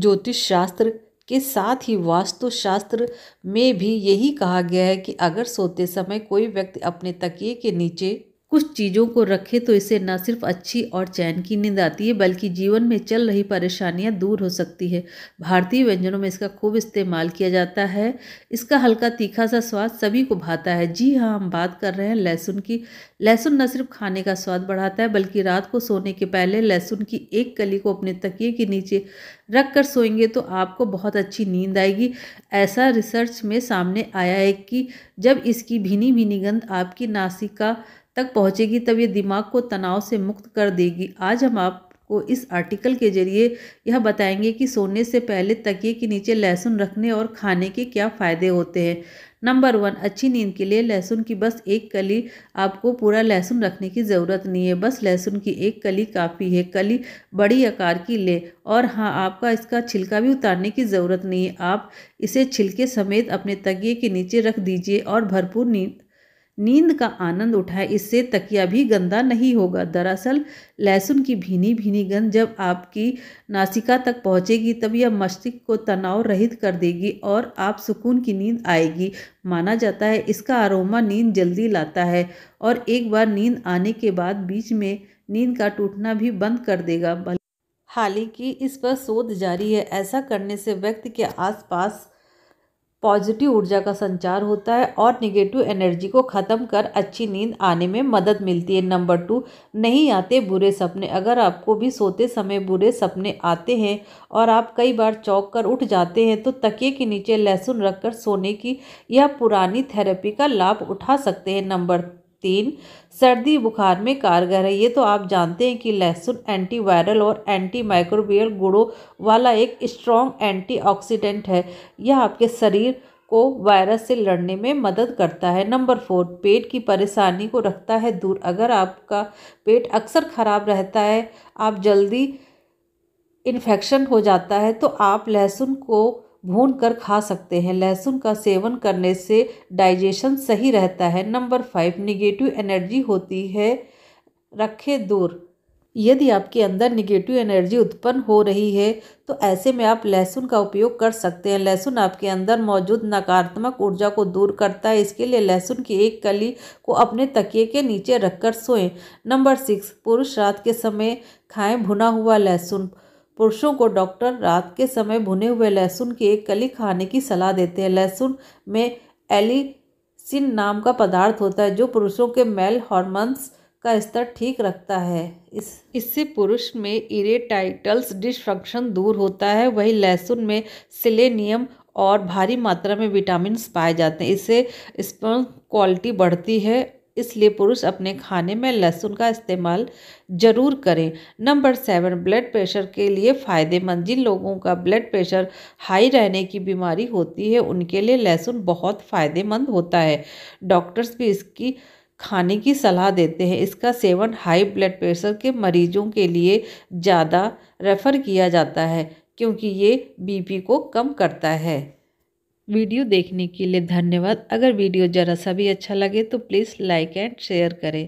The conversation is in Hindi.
ज्योतिष शास्त्र के साथ ही वास्तु शास्त्र में भी यही कहा गया है कि अगर सोते समय कोई व्यक्ति अपने तकिए के नीचे कुछ चीज़ों को रखे तो इसे न सिर्फ अच्छी और चैन की नींद आती है बल्कि जीवन में चल रही परेशानियां दूर हो सकती है भारतीय व्यंजनों में इसका खूब इस्तेमाल किया जाता है इसका हल्का तीखा सा स्वाद सभी को भाता है जी हाँ हम बात कर रहे हैं लहसुन की लहसुन न सिर्फ खाने का स्वाद बढ़ाता है बल्कि रात को सोने के पहले लहसुन की एक कली को अपने तकिए के नीचे रख कर सोएंगे तो आपको बहुत अच्छी नींद आएगी ऐसा रिसर्च में सामने आया है कि जब इसकी भीनी भीनी गंध आपकी नासिका तक पहुँचेगी तब ये दिमाग को तनाव से मुक्त कर देगी आज हम आपको इस आर्टिकल के जरिए यह बताएंगे कि सोने से पहले तकिए के नीचे लहसुन रखने और खाने के क्या फ़ायदे होते हैं नंबर वन अच्छी नींद के लिए लहसुन की बस एक कली आपको पूरा लहसुन रखने की ज़रूरत नहीं है बस लहसुन की एक कली काफ़ी है कली बड़ी आकार की ले और हाँ आपका इसका छिलका भी उतारने की ज़रूरत नहीं है आप इसे छिलके समेत अपने तगिए के नीचे रख दीजिए और भरपूर नींद नींद का आनंद उठाएं इससे तकिया भी गंदा नहीं होगा दरअसल लहसुन की भीनी भीनी गंध जब आपकी नासिका तक पहुंचेगी तब यह मस्तिष्क को तनाव रहित कर देगी और आप सुकून की नींद आएगी माना जाता है इसका अरोमा नींद जल्दी लाता है और एक बार नींद आने के बाद बीच में नींद का टूटना भी बंद कर देगा हालांकि इस पर शोध जारी है ऐसा करने से व्यक्ति के आसपास पॉजिटिव ऊर्जा का संचार होता है और निगेटिव एनर्जी को ख़त्म कर अच्छी नींद आने में मदद मिलती है नंबर टू नहीं आते बुरे सपने अगर आपको भी सोते समय बुरे सपने आते हैं और आप कई बार चौंक कर उठ जाते हैं तो तकिए के नीचे लहसुन रखकर सोने की या पुरानी थेरेपी का लाभ उठा सकते हैं नंबर तीन सर्दी बुखार में कारगर है ये तो आप जानते हैं कि लहसुन एंटीवायरल और एंटी माइक्रोबियल गुड़ों वाला एक स्ट्रॉन्ग एंटीऑक्सीडेंट है यह आपके शरीर को वायरस से लड़ने में मदद करता है नंबर फोर पेट की परेशानी को रखता है दूर अगर आपका पेट अक्सर ख़राब रहता है आप जल्दी इन्फेक्शन हो जाता है तो आप लहसुन को भून कर खा सकते हैं लहसुन का सेवन करने से डाइजेशन सही रहता है नंबर फाइव निगेटिव एनर्जी होती है रखे दूर यदि आपके अंदर निगेटिव एनर्जी उत्पन्न हो रही है तो ऐसे में आप लहसुन का उपयोग कर सकते हैं लहसुन आपके अंदर मौजूद नकारात्मक ऊर्जा को दूर करता है इसके लिए लहसुन की एक कली को अपने तकिए के नीचे रखकर सोएं नंबर सिक्स पुरुष रात के समय खाएं भुना हुआ लहसुन पुरुषों को डॉक्टर रात के समय भुने हुए लहसुन की एक कली खाने की सलाह देते हैं लहसुन में एलिसिन नाम का पदार्थ होता है जो पुरुषों के मेल हॉर्मोन्स का स्तर ठीक रखता है इस इससे पुरुष में इरेटाइटल्स डिस्फंक्शन दूर होता है वही लहसुन में सिलेनियम और भारी मात्रा में विटामिन पाए जाते हैं इससे स्पर्म क्वालिटी बढ़ती है इसलिए पुरुष अपने खाने में लहसुन का इस्तेमाल ज़रूर करें नंबर सेवन ब्लड प्रेशर के लिए फ़ायदेमंद जिन लोगों का ब्लड प्रेशर हाई रहने की बीमारी होती है उनके लिए लहसुन बहुत फ़ायदेमंद होता है डॉक्टर्स भी इसकी खाने की सलाह देते हैं इसका सेवन हाई ब्लड प्रेशर के मरीजों के लिए ज़्यादा रेफ़र किया जाता है क्योंकि ये बीपी को कम करता है वीडियो देखने के लिए धन्यवाद अगर वीडियो ज़रा सा भी अच्छा लगे तो प्लीज़ लाइक एंड शेयर करें